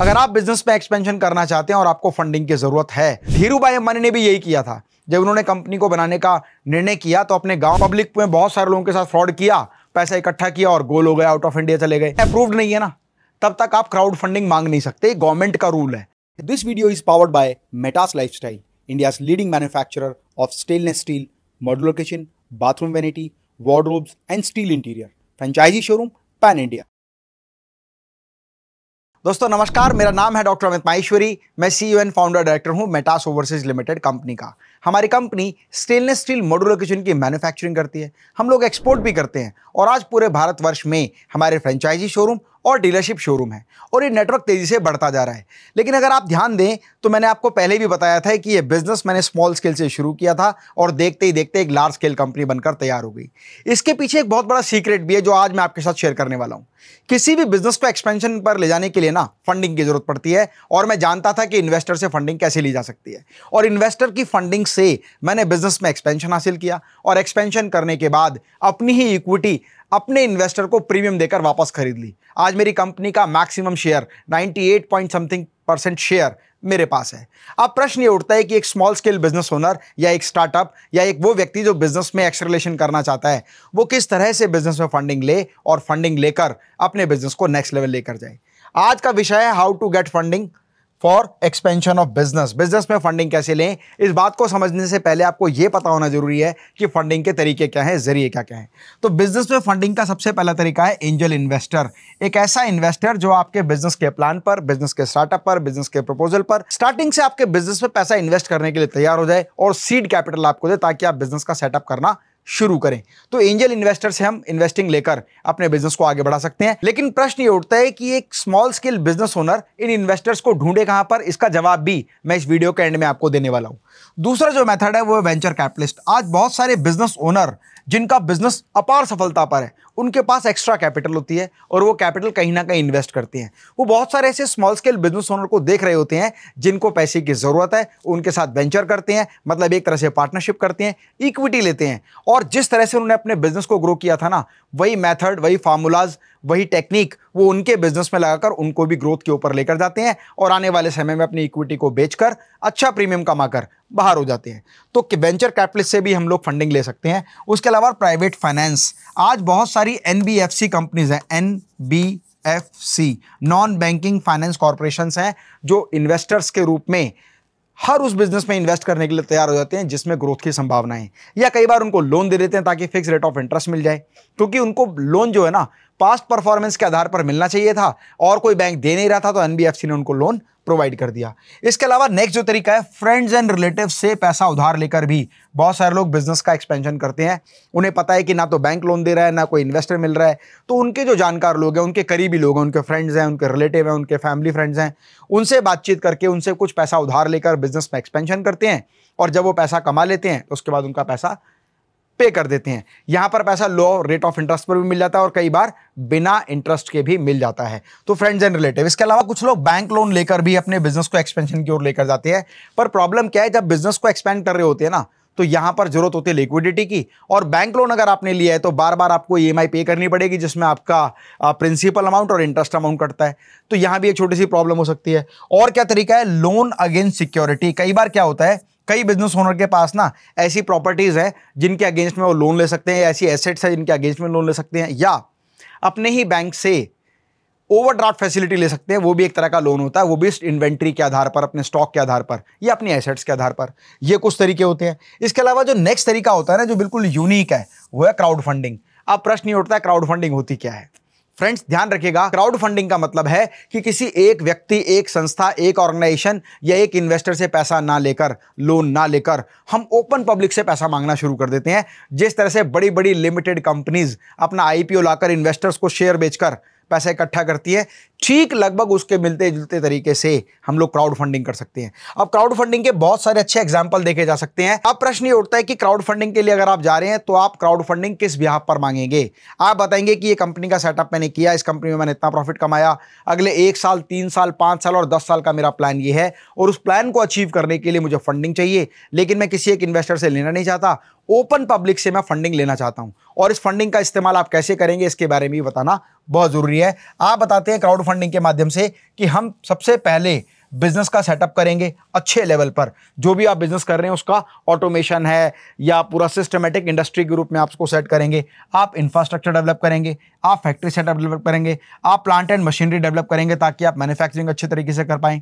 अगर आप बिजनेस में एक्सपेंशन करना चाहते हैं और आपको फंडिंग की जरूरत है धीरू भाई अंबानी ने भी यही किया था जब उन्होंने कंपनी को बनाने का निर्णय किया तो अपने गांव पब्लिक में बहुत सारे लोगों के साथ फ्रॉड किया पैसा इकट्ठा किया और गोल हो गया आउट ऑफ इंडिया चले गए अप्रूव्ड नहीं है ना तब तक आप क्राउड फंडिंग मांग नहीं सकते गवर्नमेंट का रूल है this video is powered by Metas life style India leading manufacture of stainless steel modular kitchen bathroom vanity wardrobes and steel interior franchisee showroom pan India दोस्तों नमस्कार मेरा नाम है डॉक्टर अमित माहेश्वरी मैं यू एन फाउंडर डायरेक्टर हूँ मेटास ओवरसीज लिमिटेड कंपनी का हमारी company stainless steel modular kitchen की मैन्युफैक्चरिंग करती है हम लोग एक्सपोर्ट भी करते हैं और आज पूरे भारतवर्ष में हमारे फ्रेंचाइजी शोरूम और डीलरशिप शोरूम है और ये नेटवर्क तेज़ी से बढ़ता जा रहा है लेकिन अगर आप ध्यान दें तो मैंने आपको पहले भी बताया था कि ये बिज़नेस मैंने स्मॉल स्केल से शुरू किया था और देखते ही देखते एक लार्ज स्केल कंपनी बनकर तैयार हो गई इसके पीछे एक बहुत बड़ा सीक्रेट भी है जो आज मैं आपके साथ शेयर करने वाला हूँ किसी भी बिज़नेस को एक्सपेंशन पर ले जाने के लिए ना फंडिंग की ज़रूरत पड़ती है और मैं जानता था कि इन्वेस्टर से फंडिंग कैसे ली जा सकती है और इन्वेस्टर की फंडिंग से मैंने बिज़नेस में एक्सपेंशन हासिल किया और एक्सपेंशन करने के बाद अपनी ही इक्विटी अपने इन्वेस्टर को प्रीमियम देकर वापस खरीद ली आज मेरी कंपनी का maximum share 98 point something percent share मेरे पास है अब प्रश्न ये उठता है कि एक स्मॉल स्केल बिजनेस ओनर या एक स्टार्टअप या एक वो व्यक्ति जो बिजनेस में एक्सरलेशन करना चाहता है वो किस तरह से बिजनेस में फंडिंग ले और फंडिंग लेकर अपने बिजनेस को नेक्स्ट लेवल लेकर जाए आज का विषय है how to get funding for expansion of business business में फंडिंग कैसे लें इस बात को समझने से पहले आपको यह पता होना जरूरी है कि फंडिंग के तरीके क्या हैं जरिए क्या क्या हैं तो बिजनेस में फंडिंग का सबसे पहला तरीका है एंजल इन्वेस्टर एक ऐसा इन्वेस्टर जो आपके बिजनेस के प्लान पर बिजनेस के स्टार्टअप पर बिजनेस के प्रपोजल पर स्टार्टिंग से आपके बिजनेस में पैसा इन्वेस्ट करने के लिए तैयार हो जाए और सीड कैपिटल आपको दे ताकि आप बिजनेस का सेटअप करना शुरू करें तो एंजल इन्वेस्टर से हम इन्वेस्टिंग लेकर अपने बिजनेस को आगे बढ़ा सकते हैं लेकिन प्रश्न ये उठता है कि एक स्मॉल स्केल बिजनेस ओनर इन इन्वेस्टर्स को ढूंढे कहां पर इसका जवाब भी मैं इस वीडियो के एंड में आपको देने वाला हूं दूसरा जो मेथड है वो है वेंचर कैपिटलिस्ट आज बहुत सारे बिजनेस ओनर जिनका बिजनेस अपार सफलता पर है उनके पास एक्स्ट्रा कैपिटल होती है और वो कैपिटल कहीं ना कहीं इन्वेस्ट करती हैं वो बहुत सारे ऐसे स्मॉल स्केल बिजनेस ओनर को देख रहे होते हैं जिनको पैसे की ज़रूरत है उनके साथ वेंचर करते हैं मतलब एक तरह से पार्टनरशिप करते हैं इक्विटी लेते हैं और जिस तरह से उन्होंने अपने बिजनेस को ग्रो किया था ना वही मैथड वही फार्मूलाज वही टेक्निक वो उनके बिजनेस में लगाकर उनको भी ग्रोथ के ऊपर लेकर जाते हैं और आने वाले समय में अपनी इक्विटी को बेचकर अच्छा प्रीमियम कमाकर बाहर हो जाते हैं तो वेंचर कैपिटल से भी हम लोग फंडिंग ले सकते हैं उसके अलावा प्राइवेट फाइनेंस आज बहुत सारी एन कंपनीज हैं N F C non banking finance corporation हैं जो इन्वेस्टर्स के रूप में हर उस बिजनेस में इन्वेस्ट करने के लिए तैयार हो जाते हैं जिसमें ग्रोथ की संभावनाएं या कई बार उनको लोन दे देते हैं ताकि फिक्स रेट ऑफ इंटरेस्ट मिल जाए क्योंकि उनको लोन जो है ना पास्ट परफॉर्मेंस के आधार पर मिलना चाहिए था और कोई बैंक दे नहीं रहा था तो एनबीएफसी ने उनको लोन प्रोवाइड कर दिया इसके अलावा नेक्स्ट जो तरीका है फ्रेंड्स एंड रिलेटिव से पैसा उधार लेकर भी बहुत सारे लोग बिजनेस का एक्सपेंशन करते हैं उन्हें पता है कि ना तो बैंक लोन दे रहा है ना कोई इन्वेस्टर मिल रहा है तो उनके जो जानकार लोग हैं उनके करीबी लोग हैं उनके फ्रेंड्स हैं उनके रिलेटिव हैं उनके फैमिली फ्रेंड्स हैं उनसे बातचीत करके उनसे कुछ पैसा उधार लेकर बिजनेस में एक्सपेंशन करते हैं और जब वो पैसा कमा लेते हैं तो उसके बाद उनका पैसा पे कर देते हैं यहाँ पर पैसा लो रेट ऑफ इंटरेस्ट पर भी मिल जाता है और कई बार बिना इंटरेस्ट के भी मिल जाता है तो फ्रेंड्स एंड रिलेटिव इसके अलावा कुछ लोग बैंक लोन लेकर भी अपने बिजनेस को एक्सपेंशन की ओर लेकर जाते हैं पर प्रॉब्लम क्या है जब बिजनेस को एक्सपेंड कर रहे होते हैं ना तो यहां पर जरूरत होती है लिक्विडिटी की और बैंक लोन अगर आपने लिया है तो बार बार आपको ई पे करनी पड़ेगी जिसमें आपका प्रिंसिपल अमाउंट और इंटरेस्ट अमाउंट कटता है तो यहां भी एक छोटी सी प्रॉब्लम हो सकती है और क्या तरीका है लोन अगेंस्ट सिक्योरिटी कई बार क्या होता है कई बिजनेस ओनर के पास ना ऐसी प्रॉपर्टीज़ है जिनके अगेंस्ट में वो लोन ले सकते हैं ऐसी एसेट्स है जिनके अगेंस्ट में लोन ले सकते हैं या अपने ही बैंक से ओवरड्राफ्ट फैसिलिटी ले सकते हैं वो भी एक तरह का लोन होता है वो भी इन्वेंट्री के आधार पर अपने स्टॉक के आधार पर या अपने एसेट्स के आधार पर ये कुछ तरीके होते हैं इसके अलावा जो नेक्स्ट तरीका होता है ना जो बिल्कुल यूनिक है वो है क्राउड फंडिंग अब प्रश्न ये उठता है क्राउड फंडिंग होती क्या है फ्रेंड्स ध्यान रखिएगा क्राउड फंडिंग का मतलब है कि किसी एक व्यक्ति एक संस्था एक ऑर्गेनाइजेशन या एक इन्वेस्टर से पैसा ना लेकर लोन ना लेकर हम ओपन पब्लिक से पैसा मांगना शुरू कर देते हैं जिस तरह से बड़ी बड़ी लिमिटेड कंपनीज अपना आईपीओ लाकर इन्वेस्टर्स को शेयर बेचकर पैसा इकट्ठा करती है ठीक लगभग उसके मिलते जुलते तरीके से हम लोग क्राउड फंडिंग कर सकते हैं अब क्राउड फंडिंग के बहुत सारे अच्छे एग्जाम्पल देखे जा सकते हैं अब प्रश्न ये उठता है कि क्राउड फंडिंग के लिए अगर आप जा रहे हैं तो आप क्राउड फंडिंग किस बिहार पर मांगेंगे आप बताएंगे कि ये कंपनी का सेटअप मैंने किया इस कंपनी में मैंने इतना प्रॉफिट कमाया अगले एक साल तीन साल पाँच साल और दस साल का मेरा प्लान ये है और उस प्लान को अचीव करने के लिए मुझे फंडिंग चाहिए लेकिन मैं किसी एक इन्वेस्टर से लेना नहीं चाहता ओपन पब्लिक से मैं फंडिंग लेना चाहता हूं और इस फंडिंग का इस्तेमाल आप कैसे करेंगे इसके बारे में बताना बहुत जरूरी है आप बताते हैं क्राउड फंडिंग के माध्यम से कि हम सबसे पहले बिजनेस का सेटअप करेंगे अच्छे लेवल पर जो भी आप बिजनेस कर रहे हैं उसका ऑटोमेशन है या पूरा सिस्टमेटिक इंडस्ट्री के रूप में आप उसको सेट करेंगे आप इंफ्रास्ट्रक्चर डेवलप करेंगे आप फैक्ट्री सेटअप डेवलप करेंगे आप प्लांट एंड मशीनरी डेवलप करेंगे ताकि आप मैन्युफैक्चरिंग अच्छे तरीके से कर पाएं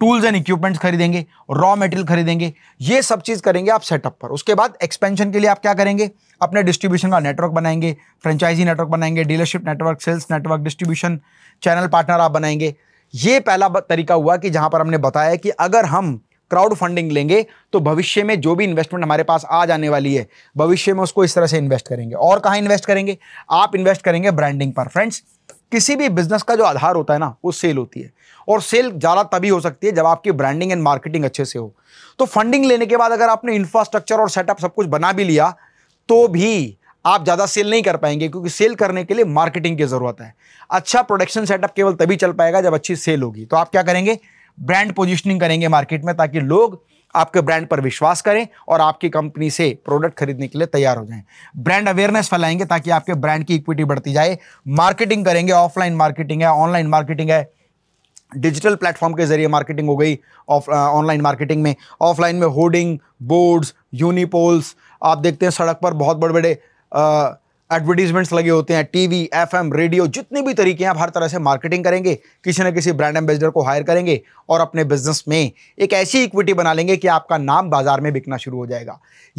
टूल्स एंड इक्विपमेंट्स खरीदेंगे रॉ मटेरियल खरीदेंगे ये सब चीज़ करेंगे आप सेटअप पर उसके बाद एक्सपेंशन के लिए आप क्या करेंगे अपने डिस्ट्रीब्यूशन का नेटवर्क बनाएंगे फ्रेंचाइजी नेटवर्क बनाएंगे dealership network sales network distribution channel partner आप बनाएंगे ये पहला तरीका हुआ कि जहाँ पर हमने बताया कि अगर हम क्राउड फंडिंग लेंगे तो भविष्य में जो भी इन्वेस्टमेंट हमारे पास आ जाने वाली है भविष्य में उसको इस तरह से इन्वेस्ट करेंगे और कहाँ इन्वेस्ट करेंगे आप इन्वेस्ट करेंगे ब्रांडिंग पर फ्रेंड्स किसी भी बिजनेस का जो आधार होता है ना वो सेल होती है और सेल ज़्यादा तभी हो सकती है जब आपकी ब्रांडिंग एंड मार्केटिंग अच्छे से हो तो फंडिंग लेने के बाद अगर आपने इंफ्रास्ट्रक्चर और सेटअप सब कुछ बना भी लिया तो भी आप ज़्यादा सेल नहीं कर पाएंगे क्योंकि सेल करने के लिए मार्केटिंग की ज़रूरत है अच्छा प्रोडक्शन सेटअप केवल तभी चल पाएगा जब अच्छी सेल होगी तो आप क्या करेंगे ब्रांड पोजिशनिंग करेंगे मार्केट में ताकि लोग आपके ब्रांड पर विश्वास करें और आपकी कंपनी से प्रोडक्ट खरीदने के लिए तैयार हो जाएं ब्रांड अवेयरनेस फैलाएंगे ताकि आपके ब्रांड की इक्विटी बढ़ती जाए मार्केटिंग करेंगे ऑफलाइन मार्केटिंग है ऑनलाइन मार्केटिंग है डिजिटल प्लेटफॉर्म के जरिए मार्केटिंग हो गई ऑफ ऑनलाइन मार्केटिंग में ऑफलाइन में होर्डिंग बोर्ड्स यूनिपोल्स आप देखते हैं सड़क पर बहुत बड़े बड़े एडवर्टीजमेंट्स लगे होते हैं टीवी एफएम रेडियो जितने भी तरीके हैं आप हर तरह से मार्केटिंग करेंगे किसी न किसी ब्रांड एम्बेसडर को हायर करेंगे और अपने बिजनेस में एक ऐसी इक्विटी बना लेंगे कि आपका नाम बाजार में बिकना शुरू हो जाएगा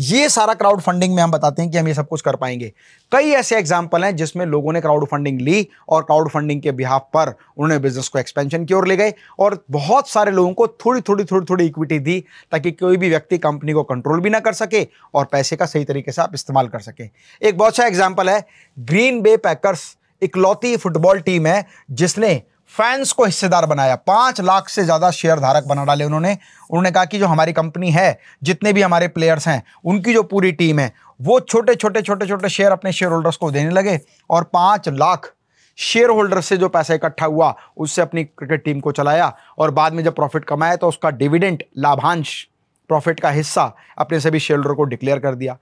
ये सारा क्राउड फंडिंग में हम बताते हैं कि हम ये सब कुछ कर पाएंगे कई ऐसे एग्जाम्पल हैं जिसमें लोगों ने क्राउड फंडिंग ली और क्राउड फंडिंग के बिहाफ पर उन्होंने बिजनेस को एक्सपेंशन की ओर ले गए और बहुत सारे लोगों को थोड़ी थोड़ी थोड़ी थोड़ी इक्विटी दी ताकि कोई भी व्यक्ति कंपनी को कंट्रोल भी ना कर सके और पैसे का सही तरीके से आप इस्तेमाल कर सके एक बहुत अच्छा एग्जाम्पल है ग्रीन बे पैकर्स इकलौती फुटबॉल टीम है जिसने फैंस को हिस्सेदार बनाया पांच लाख से ज़्यादा शेयर धारक बना डाले उन्होंने उन्होंने कहा कि जो हमारी कंपनी है जितने भी हमारे प्लेयर्स हैं उनकी जो पूरी टीम है वो छोटे छोटे छोटे छोटे शेयर अपने शेयर होल्डर्स को देने लगे और पांच लाख शेयर होल्डर से जो पैसा इकट्ठा हुआ उससे अपनी क्रिकेट टीम को चलाया और बाद में जब प्रॉफिट कमाया तो उसका डिविडेंट लाभांश प्रॉफिट का हिस्सा अपने सभी शेयर होल्डर को डिक्लेयर कर दिया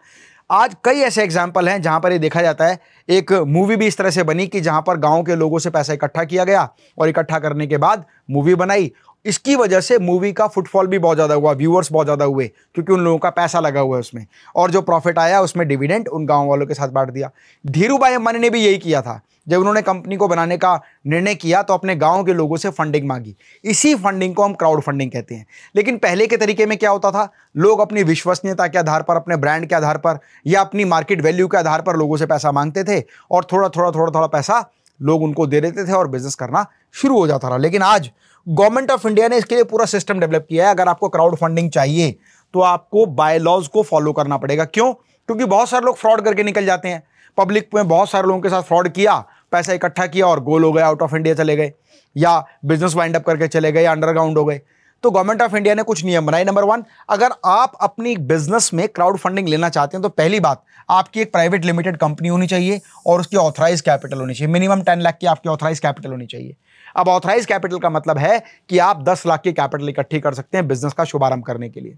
आज कई ऐसे एग्जाम्पल हैं जहां पर ये देखा जाता है एक मूवी भी इस तरह से बनी कि जहां पर गांव के लोगों से पैसा इकट्ठा किया गया और इकट्ठा करने के बाद मूवी बनाई इसकी वजह से मूवी का फुटफॉल भी बहुत ज़्यादा हुआ व्यूअर्स बहुत ज़्यादा हुए क्योंकि उन लोगों का पैसा लगा हुआ है उसमें और जो प्रॉफिट आया उसमें डिविडेंड उन गाँव वालों के साथ बांट दिया धीरू भाई अम्बानी ने भी यही किया था जब उन्होंने कंपनी को बनाने का निर्णय किया तो अपने गांव के लोगों से फंडिंग मांगी इसी फंडिंग को हम क्राउड फंडिंग कहते हैं लेकिन पहले के तरीके में क्या होता था लोग अपनी विश्वसनीयता के आधार पर अपने ब्रांड के आधार पर या अपनी मार्केट वैल्यू के आधार पर लोगों से पैसा मांगते थे और थोड़ा थोड़ा थोड़ा थोड़ा पैसा लोग उनको दे देते थे और बिजनेस करना शुरू हो जाता था लेकिन आज गवर्नमेंट ऑफ इंडिया ने इसके लिए पूरा सिस्टम डेवलप किया है अगर आपको क्राउड फंडिंग चाहिए तो आपको बायलॉज को फॉलो करना पड़ेगा क्यों क्योंकि बहुत सारे लोग फ्रॉड करके निकल जाते हैं पब्लिक में बहुत सारे लोगों के साथ फ्रॉड किया पैसा इकट्ठा किया और गोल हो गए आउट ऑफ इंडिया चले गए या बिजनेस वाइंड अप करके चले गए या अंडरग्राउंड हो गए तो गवर्नमेंट ऑफ इंडिया ने कुछ नियम बनाए नंबर वन अगर आप अपनी बिजनेस में क्राउड फंडिंग लेना चाहते हैं तो पहली बात आपकी एक प्राइवेट लिमिटेड कंपनी होनी चाहिए और उसकी ऑथराइज कैपिटल होनी चाहिए मिनिमम टेन लाख की आपकी ऑथराइज कैपिटल होनी चाहिए अब ऑथराइज कैपिटल का मतलब है कि आप दस लाख की कैपिटल इकट्ठी कर सकते हैं बिजनेस का शुभारंभ करने के लिए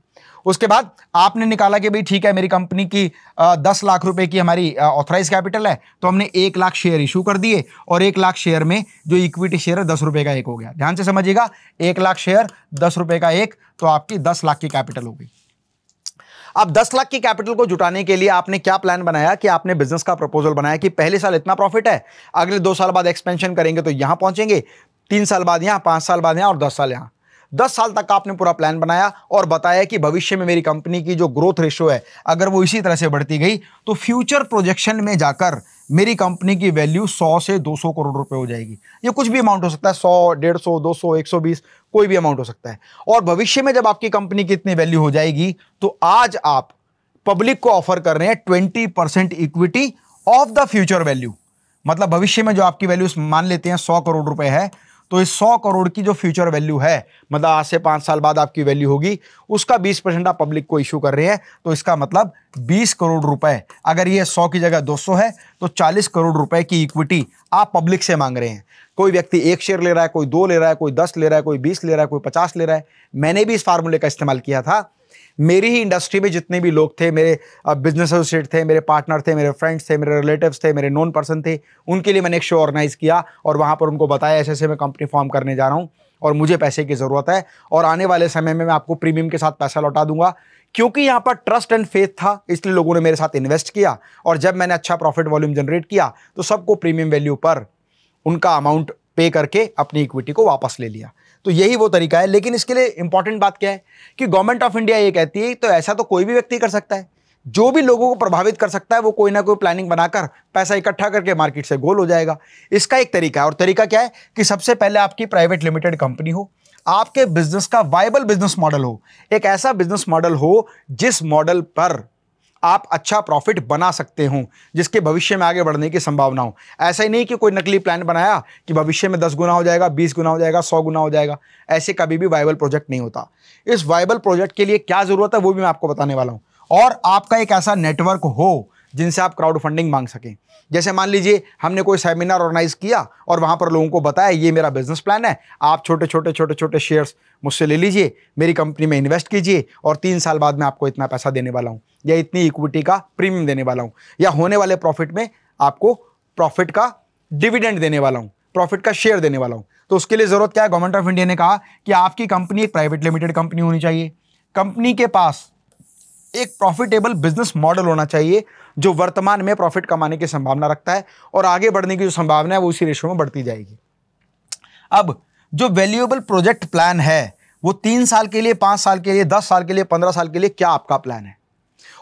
उसके बाद आपने निकाला कि भाई ठीक है मेरी कंपनी की दस लाख रुपए की हमारी ऑथराइज कैपिटल है तो हमने एक लाख शेयर इशू कर दिए और एक लाख शेयर में जो इक्विटी शेयर है दस रुपए का एक हो गया ध्यान से समझिएगा एक लाख शेयर दस रुपए का एक तो आपकी दस लाख की कैपिटल हो गई अब 10 लाख की कैपिटल को जुटाने के लिए आपने क्या प्लान बनाया कि आपने बिजनेस का प्रपोजल बनाया कि पहले साल इतना प्रॉफिट है अगले दो साल बाद एक्सपेंशन करेंगे तो यहां पहुंचेंगे तीन साल बाद यहाँ पाँच साल बाद यहाँ और दस साल यहाँ दस साल तक आपने पूरा प्लान बनाया और बताया कि भविष्य में मेरी कंपनी की जो ग्रोथ रेशो है अगर वो इसी तरह से बढ़ती गई तो फ्यूचर प्रोजेक्शन में जाकर मेरी कंपनी की वैल्यू 100 से 200 करोड़ रुपए हो जाएगी ये कुछ भी अमाउंट हो सकता है 100, 150, 200, 120 कोई भी अमाउंट हो सकता है और भविष्य में जब आपकी कंपनी की इतनी वैल्यू हो जाएगी तो आज आप पब्लिक को ऑफर कर रहे हैं twenty percent equity of the future value मतलब भविष्य में जो आपकी वैल्यू मान लेते हैं सौ करोड़ रुपए है तो इस सौ करोड़ की जो फ्यूचर वैल्यू है मतलब आज से पाँच साल बाद आपकी वैल्यू होगी उसका बीस परसेंट आप पब्लिक को इश्यू कर रहे हैं तो इसका मतलब बीस करोड़ रुपए अगर ये सौ की जगह दो सौ है तो चालीस करोड़ रुपए की इक्विटी आप पब्लिक से मांग रहे हैं कोई व्यक्ति एक शेयर ले रहा है कोई दो ले रहा है कोई दस ले रहा है कोई बीस ले रहा है कोई पचास ले रहा है मैंने भी इस फार्मूले का इस्तेमाल किया था मेरी ही इंडस्ट्री में जितने भी लोग थे मेरे बिजनेस एसोसिएट थे मेरे पार्टनर थे मेरे फ्रेंड्स थे मेरे रिलेटिव्स थे मेरे नॉन पर्सन थे उनके लिए मैंने एक शो ऑर्गेनाइज़ किया और वहाँ पर उनको बताया ऐसे ऐसे मैं कंपनी फॉर्म करने जा रहा हूँ और मुझे पैसे की ज़रूरत है और आने वाले समय में मैं आपको प्रीमियम के साथ पैसा लौटा दूंगा क्योंकि यहाँ पर ट्रस्ट एंड फेथ था इसलिए लोगों ने मेरे साथ इन्वेस्ट किया और जब मैंने अच्छा प्रॉफिट वॉल्यूम जनरेट किया तो सबको प्रीमियम वैल्यू पर उनका अमाउंट पे करके अपनी इक्विटी को वापस ले लिया तो यही वो तरीका है लेकिन इसके लिए इंपॉर्टेंट बात क्या है कि गवर्नमेंट ऑफ इंडिया ये कहती है तो ऐसा तो कोई भी व्यक्ति कर सकता है जो भी लोगों को प्रभावित कर सकता है वो कोई ना कोई प्लानिंग बनाकर पैसा इकट्ठा करके मार्केट से गोल हो जाएगा इसका एक तरीका है और तरीका क्या है कि सबसे पहले आपकी प्राइवेट लिमिटेड कंपनी हो आपके बिजनेस का वायबल बिजनेस मॉडल हो एक ऐसा बिजनेस मॉडल हो जिस मॉडल पर आप अच्छा प्रॉफिट बना सकते हो जिसके भविष्य में आगे बढ़ने की संभावना हो ऐसा ही नहीं कि कोई नकली प्लान बनाया कि भविष्य में दस गुना हो जाएगा बीस गुना हो जाएगा सौ गुना हो जाएगा ऐसे कभी भी वाइबल प्रोजेक्ट नहीं होता इस वाइबल प्रोजेक्ट के लिए क्या ज़रूरत है वो भी मैं आपको बताने वाला हूँ और आपका एक ऐसा नेटवर्क हो जिनसे आप क्राउड फंडिंग मांग सकें जैसे मान लीजिए हमने कोई सेमिनार ऑर्गेनाइज किया और वहाँ पर लोगों को बताया ये मेरा बिजनेस प्लान है आप छोटे छोटे छोटे छोटे शेयर्स मुझसे ले लीजिए मेरी कंपनी में इन्वेस्ट कीजिए और तीन साल बाद मैं आपको इतना पैसा देने वाला हूँ या इतनी इक्विटी का प्रीमियम देने वाला हूँ या होने वाले प्रॉफिट में आपको प्रॉफिट का डिविडेंड देने वाला हूँ प्रॉफिट का शेयर देने वाला हूँ तो उसके लिए ज़रूरत क्या है गवर्नमेंट ऑफ इंडिया ने कहा कि आपकी कंपनी एक प्राइवेट लिमिटेड कंपनी होनी चाहिए कंपनी के पास एक प्रॉफिटेबल बिजनेस मॉडल होना चाहिए जो वर्तमान में प्रॉफिट कमाने की संभावना रखता है और आगे बढ़ने की जो संभावना है वो उसी रेशो में बढ़ती जाएगी अब जो वैल्यूएबल प्रोजेक्ट प्लान है वो तीन साल के लिए पांच साल के लिए दस साल के लिए पंद्रह साल के लिए क्या आपका प्लान है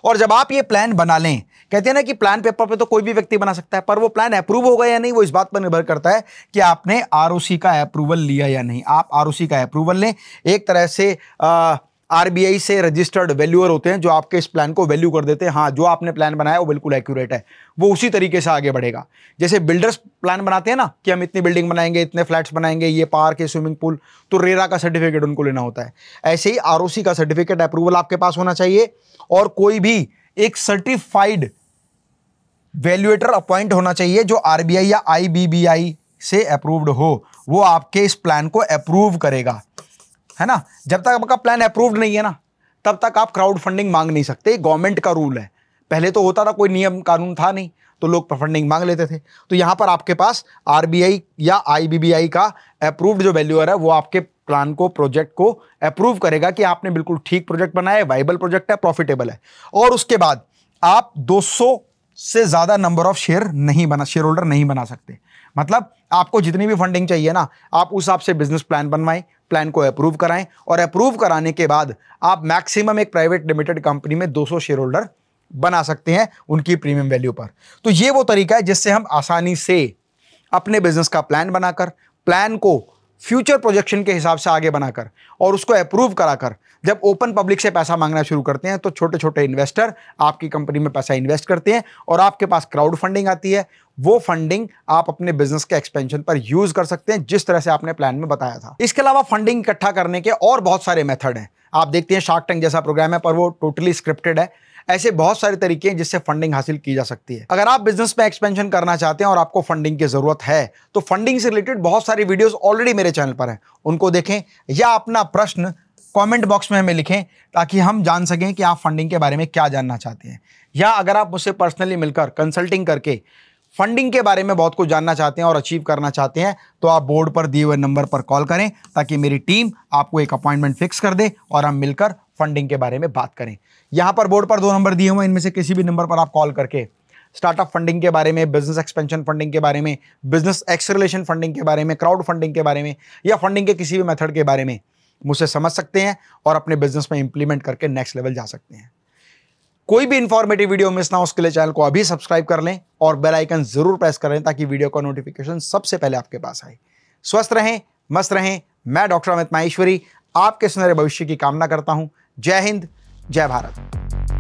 और जब आप ये प्लान बना लें कहते हैं ना कि प्लान पेपर पे तो कोई भी व्यक्ति बना सकता है पर वो प्लान अप्रूव होगा या नहीं वो इस बात पर निर्भर करता है कि आपने आरओसी का अप्रूवल लिया या नहीं आप आरओसी का अप्रूवल लें एक तरह से आ, आरबीआई से रजिस्टर्ड वैल्यूअर होते हैं जो आपके इस प्लान को वैल्यू कर देते हैं हाँ जो आपने प्लान बनाया वो बिल्कुल एक्यूरेट है वो उसी तरीके से आगे बढ़ेगा जैसे बिल्डर्स प्लान बनाते हैं ना कि हम इतनी बिल्डिंग बनाएंगे इतने फ्लैट्स बनाएंगे ये पार्क है स्विमिंग पूल तो रेरा का सर्टिफिकेट उनको लेना होता है ऐसे ही आर का सर्टिफिकेट अप्रूवल आपके पास होना चाहिए और कोई भी एक सर्टिफाइड वैल्यूएटर अपॉइंट होना चाहिए जो आर या आई से अप्रूव्ड हो वो आपके इस प्लान को अप्रूव करेगा है ना जब तक आपका प्लान अप्रूव्ड नहीं है ना तब तक आप क्राउड फंडिंग मांग नहीं सकते गवर्नमेंट का रूल है पहले तो होता था कोई नियम कानून था नहीं तो लोग फंडिंग मांग लेते थे तो यहाँ पर आपके पास आरबीआई या आईबीबीआई का अप्रूव्ड जो वैल्यूअर है वो आपके प्लान को प्रोजेक्ट को अप्रूव करेगा कि आपने बिल्कुल ठीक प्रोजेक्ट बनाया है वाइबल प्रोजेक्ट है प्रॉफिटेबल है और उसके बाद आप 200 से ज़्यादा नंबर ऑफ शेयर नहीं बना शेयर होल्डर नहीं बना सकते मतलब आपको जितनी भी फंडिंग चाहिए ना आप उस हिसाब से बिजनेस प्लान बनवाएं प्लान को अप्रूव कराएं और अप्रूव कराने के बाद आप मैक्सिमम एक प्राइवेट लिमिटेड कंपनी में 200 शेयर होल्डर बना सकते हैं उनकी प्रीमियम वैल्यू पर तो ये वो तरीका है जिससे हम आसानी से अपने बिजनेस का प्लान बनाकर प्लान को फ्यूचर प्रोजेक्शन के हिसाब से आगे बनाकर और उसको अप्रूव कराकर जब ओपन पब्लिक से पैसा मांगना शुरू करते हैं तो छोटे छोटे इन्वेस्टर आपकी कंपनी में पैसा इन्वेस्ट करते हैं और आपके पास क्राउड फंडिंग आती है वो फंडिंग आप अपने बिजनेस के एक्सपेंशन पर यूज कर सकते हैं जिस तरह से आपने प्लान में बताया था इसके अलावा फंडिंग इकट्ठा करने के और बहुत सारे मेथड हैं आप देखते हैं शार्क टैंक जैसा प्रोग्राम है पर वो टोटली स्क्रिप्टेड है ऐसे बहुत सारे तरीके हैं जिससे फंडिंग हासिल की जा सकती है अगर आप बिजनेस में एक्सपेंशन करना चाहते हैं और आपको फंडिंग की जरूरत है तो फंडिंग से रिलेटेड बहुत सारी वीडियोस ऑलरेडी मेरे चैनल पर हैं उनको देखें या अपना प्रश्न कमेंट बॉक्स में हमें लिखें ताकि हम जान सकें कि आप फंडिंग के बारे में क्या जानना चाहते हैं या अगर आप मुझसे पर्सनली मिलकर कंसल्टिंग करके फंडिंग के बारे में बहुत कुछ जानना चाहते हैं और अचीव करना चाहते हैं तो आप बोर्ड पर दिए हुए नंबर पर कॉल करें ताकि मेरी टीम आपको एक अपॉइंटमेंट फिक्स कर दे और हम मिलकर फंडिंग के बारे में बात करें यहाँ पर बोर्ड पर दो नंबर दिए हुए हैं इनमें से किसी भी नंबर पर आप कॉल करके स्टार्टअप फंडिंग के बारे में बिजनेस एक्सपेंशन फंडिंग के बारे में बिजनेस एक्सरेलेशन फंडिंग के बारे में क्राउड फंडिंग के बारे में या फंडिंग के किसी भी मेथड के बारे में मुझसे समझ सकते हैं और अपने बिजनेस में इंप्लीमेंट करके नेक्स्ट लेवल जा सकते हैं कोई भी इंफॉर्मेटिव वीडियो मिस ना हो उसके लिए चैनल को अभी सब्सक्राइब कर लें और बेल आइकन जरूर प्रेस करें ताकि वीडियो का नोटिफिकेशन सबसे पहले आपके पास आए स्वस्थ रहें मस्त रहें मैं डॉक्टर अमित माहेश्वरी आपके सुनहरे भविष्य की कामना करता हूं जय हिंद जय भारत